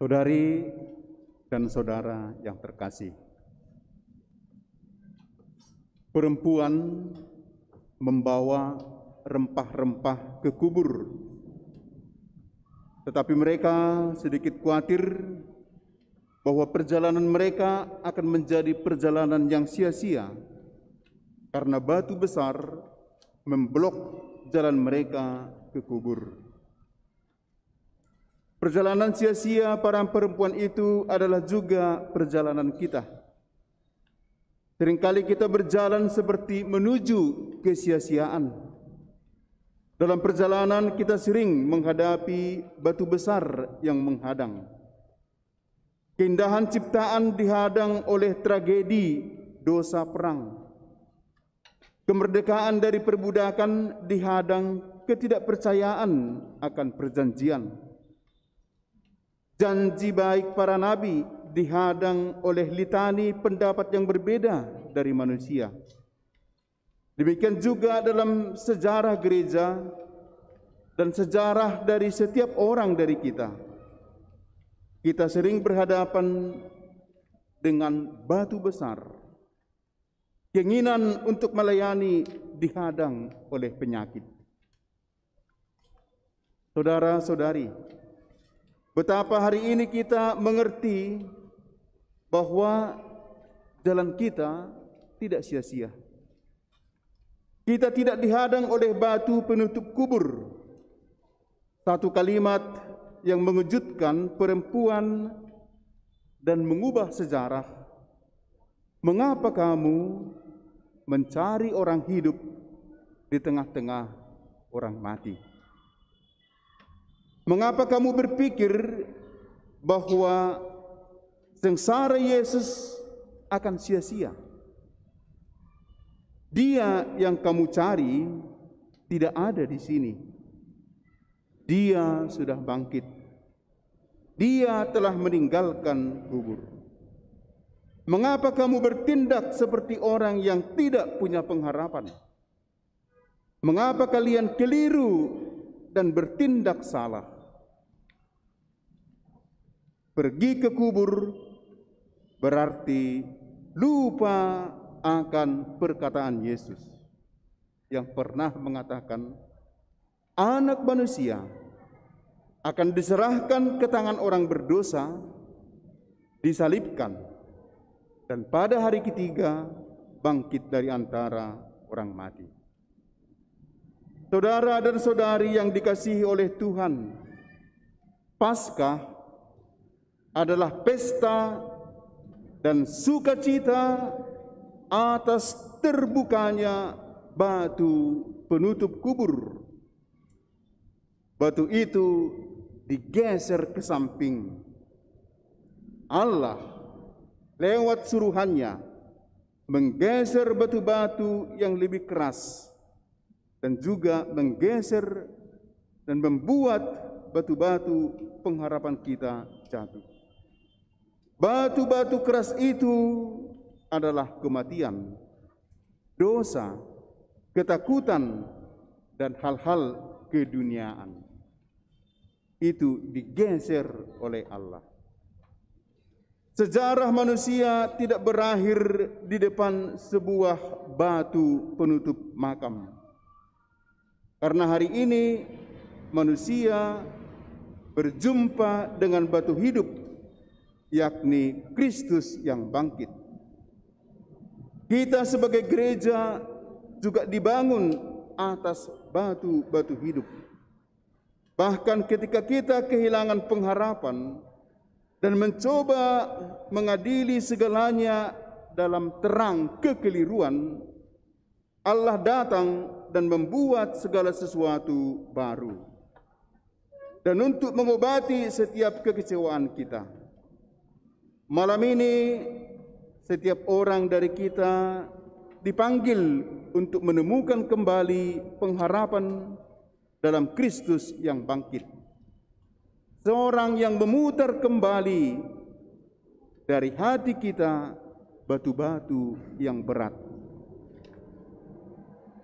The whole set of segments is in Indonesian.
Saudari dan saudara yang terkasih, perempuan membawa rempah-rempah ke kubur, tetapi mereka sedikit khawatir bahwa perjalanan mereka akan menjadi perjalanan yang sia-sia karena batu besar memblok jalan mereka ke kubur. Perjalanan sia-sia para perempuan itu adalah juga perjalanan kita. Seringkali kita berjalan seperti menuju kesia-siaan. Dalam perjalanan kita sering menghadapi batu besar yang menghadang. Keindahan ciptaan dihadang oleh tragedi dosa perang. Kemerdekaan dari perbudakan dihadang ketidakpercayaan akan perjanjian. Janji baik para nabi dihadang oleh litani pendapat yang berbeda dari manusia. Demikian juga dalam sejarah gereja dan sejarah dari setiap orang dari kita. Kita sering berhadapan dengan batu besar. Keinginan untuk melayani dihadang oleh penyakit. Saudara-saudari, Betapa hari ini kita mengerti bahwa jalan kita tidak sia-sia. Kita tidak dihadang oleh batu penutup kubur. Satu kalimat yang mengejutkan perempuan dan mengubah sejarah. Mengapa kamu mencari orang hidup di tengah-tengah orang mati? Mengapa kamu berpikir bahwa sengsara Yesus akan sia-sia? Dia yang kamu cari tidak ada di sini. Dia sudah bangkit. Dia telah meninggalkan kubur. Mengapa kamu bertindak seperti orang yang tidak punya pengharapan? Mengapa kalian keliru dan bertindak salah? pergi ke kubur berarti lupa akan perkataan Yesus yang pernah mengatakan anak manusia akan diserahkan ke tangan orang berdosa disalibkan dan pada hari ketiga bangkit dari antara orang mati Saudara dan saudari yang dikasihi oleh Tuhan Paskah adalah pesta dan sukacita atas terbukanya batu penutup kubur. Batu itu digeser ke samping. Allah lewat suruhannya menggeser batu-batu yang lebih keras dan juga menggeser dan membuat batu-batu pengharapan kita jatuh. Batu-batu keras itu adalah kematian, dosa, ketakutan, dan hal-hal keduniaan. Itu digeser oleh Allah. Sejarah manusia tidak berakhir di depan sebuah batu penutup makam. Karena hari ini manusia berjumpa dengan batu hidup yakni Kristus yang bangkit. Kita sebagai gereja juga dibangun atas batu-batu hidup. Bahkan ketika kita kehilangan pengharapan dan mencoba mengadili segalanya dalam terang kekeliruan, Allah datang dan membuat segala sesuatu baru. Dan untuk mengobati setiap kekecewaan kita, Malam ini setiap orang dari kita dipanggil untuk menemukan kembali pengharapan dalam Kristus yang bangkit. Seorang yang memutar kembali dari hati kita batu-batu yang berat.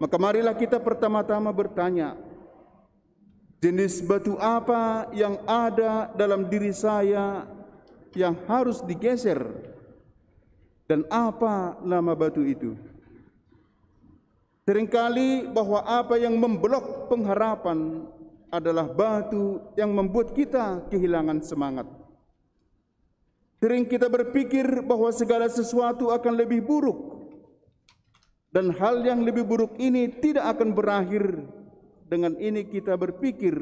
Maka marilah kita pertama-tama bertanya, jenis batu apa yang ada dalam diri saya yang harus digeser. Dan apa nama batu itu? Seringkali bahwa apa yang memblok pengharapan adalah batu yang membuat kita kehilangan semangat. Sering kita berpikir bahwa segala sesuatu akan lebih buruk dan hal yang lebih buruk ini tidak akan berakhir dengan ini kita berpikir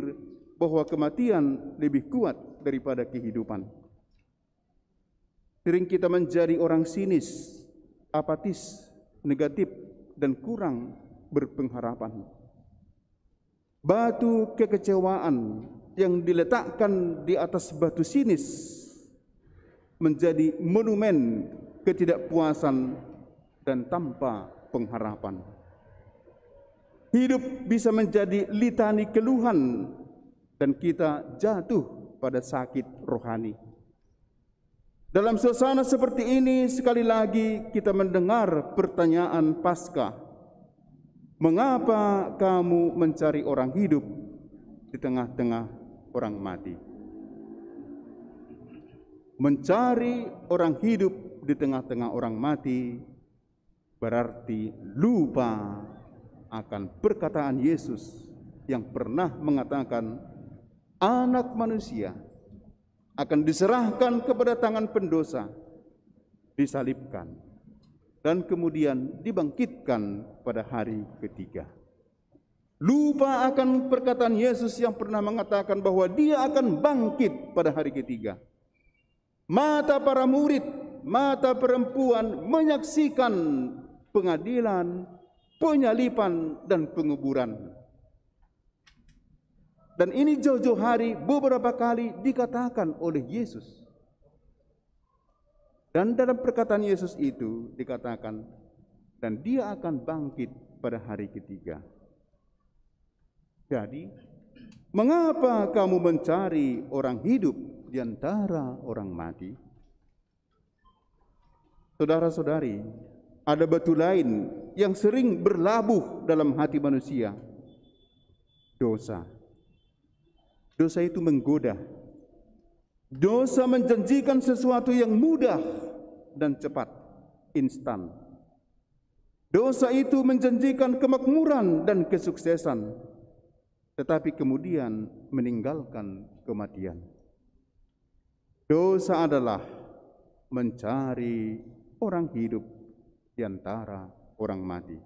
bahwa kematian lebih kuat daripada kehidupan sering kita menjadi orang sinis, apatis, negatif, dan kurang berpengharapan. Batu kekecewaan yang diletakkan di atas batu sinis menjadi monumen ketidakpuasan dan tanpa pengharapan. Hidup bisa menjadi litani keluhan dan kita jatuh pada sakit rohani. Dalam suasana seperti ini, sekali lagi kita mendengar pertanyaan pasca Mengapa kamu mencari orang hidup di tengah-tengah orang mati? Mencari orang hidup di tengah-tengah orang mati berarti lupa akan perkataan Yesus yang pernah mengatakan anak manusia akan diserahkan kepada tangan pendosa, disalibkan, dan kemudian dibangkitkan pada hari ketiga. Lupa akan perkataan Yesus yang pernah mengatakan bahwa dia akan bangkit pada hari ketiga. Mata para murid, mata perempuan menyaksikan pengadilan, penyalipan, dan penguburan. Dan ini jojo hari beberapa kali dikatakan oleh Yesus. Dan dalam perkataan Yesus itu dikatakan, dan dia akan bangkit pada hari ketiga. Jadi, mengapa kamu mencari orang hidup di antara orang mati? Saudara-saudari, ada batu lain yang sering berlabuh dalam hati manusia, dosa. Dosa itu menggoda. Dosa menjanjikan sesuatu yang mudah dan cepat, instan. Dosa itu menjanjikan kemakmuran dan kesuksesan, tetapi kemudian meninggalkan kematian. Dosa adalah mencari orang hidup di antara orang mati.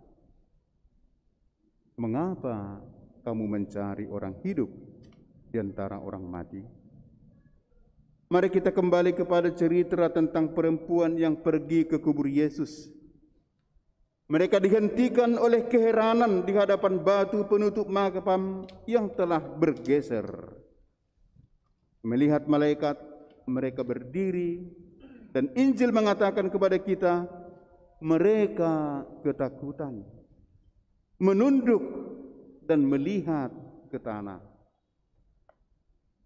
Mengapa kamu mencari orang hidup di antara orang mati. Mari kita kembali kepada cerita tentang perempuan yang pergi ke kubur Yesus. Mereka dihentikan oleh keheranan di hadapan batu penutup makam yang telah bergeser. Melihat malaikat, mereka berdiri dan Injil mengatakan kepada kita, mereka ketakutan, menunduk dan melihat ke tanah.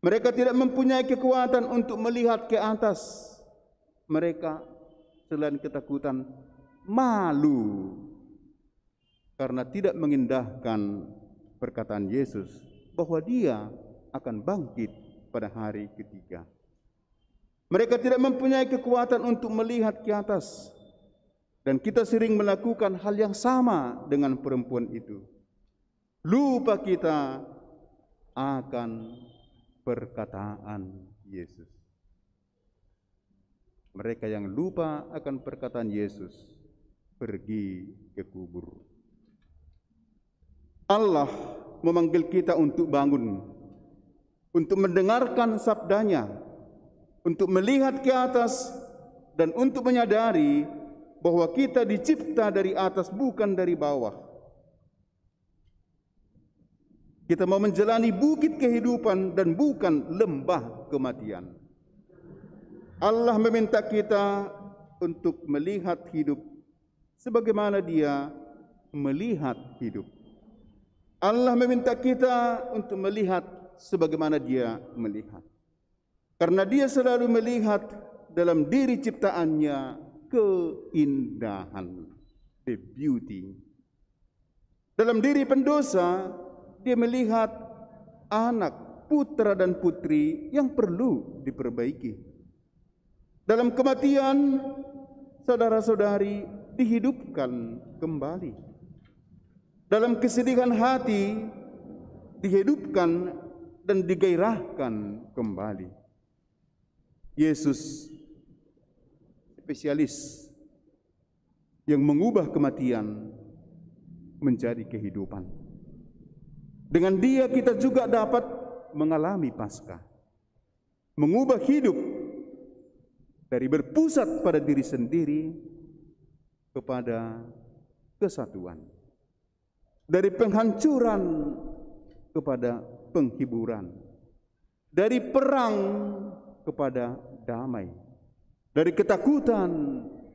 Mereka tidak mempunyai kekuatan untuk melihat ke atas. Mereka selain ketakutan malu karena tidak mengindahkan perkataan Yesus bahwa dia akan bangkit pada hari ketiga. Mereka tidak mempunyai kekuatan untuk melihat ke atas. Dan kita sering melakukan hal yang sama dengan perempuan itu. Lupa kita akan perkataan Yesus. Mereka yang lupa akan perkataan Yesus pergi ke kubur. Allah memanggil kita untuk bangun, untuk mendengarkan sabdanya, untuk melihat ke atas dan untuk menyadari bahwa kita dicipta dari atas bukan dari bawah kita mau menjalani bukit kehidupan dan bukan lembah kematian. Allah meminta kita untuk melihat hidup sebagaimana Dia melihat hidup. Allah meminta kita untuk melihat sebagaimana Dia melihat. Karena Dia selalu melihat dalam diri ciptaannya keindahan, the beauty. Dalam diri pendosa dia melihat anak, putra dan putri yang perlu diperbaiki. Dalam kematian, saudara-saudari dihidupkan kembali. Dalam kesedihan hati, dihidupkan dan digairahkan kembali. Yesus spesialis yang mengubah kematian menjadi kehidupan. Dengan dia kita juga dapat mengalami pasca, Mengubah hidup dari berpusat pada diri sendiri kepada kesatuan. Dari penghancuran kepada penghiburan. Dari perang kepada damai. Dari ketakutan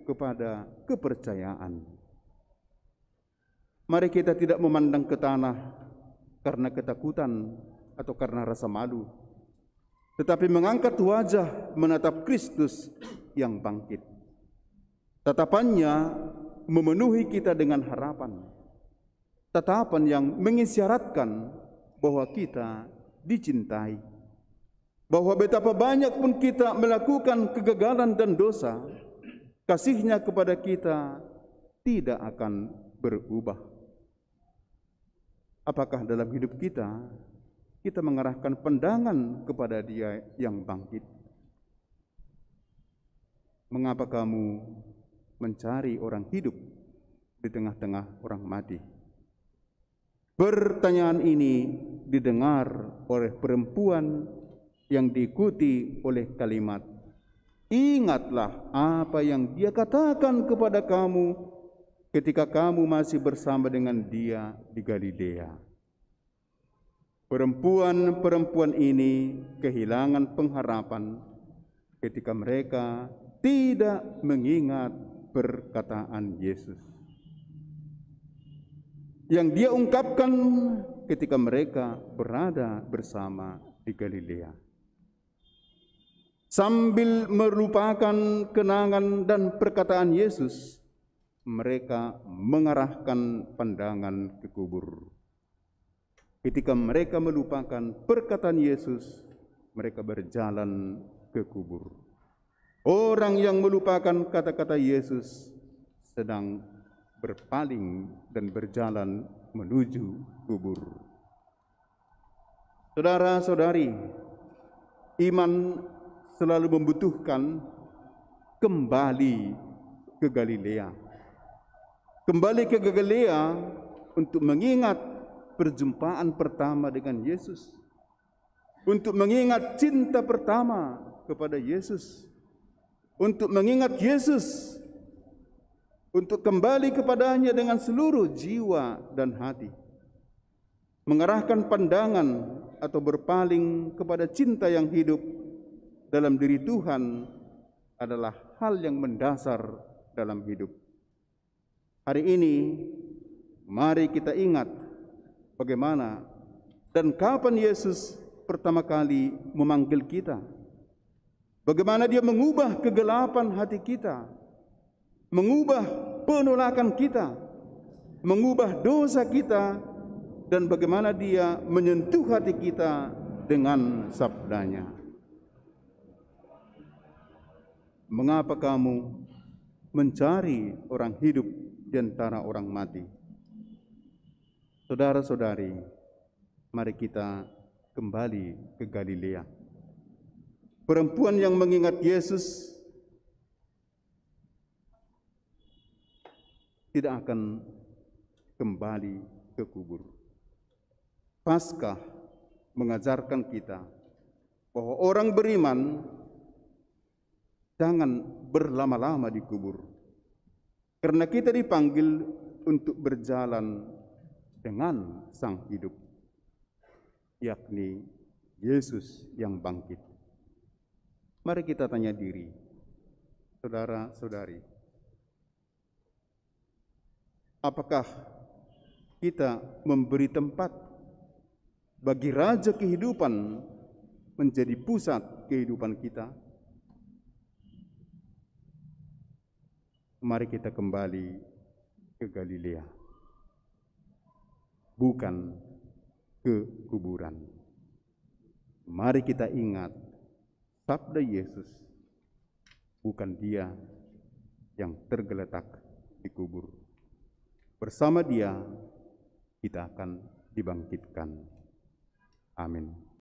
kepada kepercayaan. Mari kita tidak memandang ke tanah karena ketakutan atau karena rasa malu, tetapi mengangkat wajah menatap Kristus yang bangkit. Tatapannya memenuhi kita dengan harapan. Tatapan yang mengisyaratkan bahwa kita dicintai. Bahwa betapa banyak pun kita melakukan kegagalan dan dosa, kasihnya kepada kita tidak akan berubah apakah dalam hidup kita kita mengarahkan pandangan kepada Dia yang bangkit? Mengapa kamu mencari orang hidup di tengah-tengah orang mati? Pertanyaan ini didengar oleh perempuan yang diikuti oleh kalimat, "Ingatlah apa yang Dia katakan kepada kamu ketika kamu masih bersama dengan dia di Galilea. Perempuan-perempuan ini kehilangan pengharapan ketika mereka tidak mengingat perkataan Yesus. Yang dia ungkapkan ketika mereka berada bersama di Galilea. Sambil merupakan kenangan dan perkataan Yesus, mereka mengarahkan pandangan ke kubur. Ketika mereka melupakan perkataan Yesus, mereka berjalan ke kubur. Orang yang melupakan kata-kata Yesus sedang berpaling dan berjalan menuju kubur. Saudara-saudari, iman selalu membutuhkan kembali ke Galilea kembali ke Galilea untuk mengingat perjumpaan pertama dengan Yesus. Untuk mengingat cinta pertama kepada Yesus. Untuk mengingat Yesus. Untuk kembali kepadanya dengan seluruh jiwa dan hati. Mengarahkan pandangan atau berpaling kepada cinta yang hidup dalam diri Tuhan adalah hal yang mendasar dalam hidup. Hari ini mari kita ingat bagaimana dan kapan Yesus pertama kali memanggil kita. Bagaimana dia mengubah kegelapan hati kita, mengubah penolakan kita, mengubah dosa kita dan bagaimana dia menyentuh hati kita dengan sabdanya. Mengapa kamu mencari orang hidup di antara orang mati. Saudara-saudari, mari kita kembali ke Galilea. Perempuan yang mengingat Yesus tidak akan kembali ke kubur. Paskah mengajarkan kita bahwa orang beriman jangan berlama-lama di kubur karena kita dipanggil untuk berjalan dengan sang hidup, yakni Yesus yang bangkit. Mari kita tanya diri, saudara-saudari, apakah kita memberi tempat bagi Raja kehidupan menjadi pusat kehidupan kita? mari kita kembali ke Galilea. Bukan ke kuburan. Mari kita ingat sabda Yesus bukan dia yang tergeletak di kubur. Bersama dia kita akan dibangkitkan. Amin.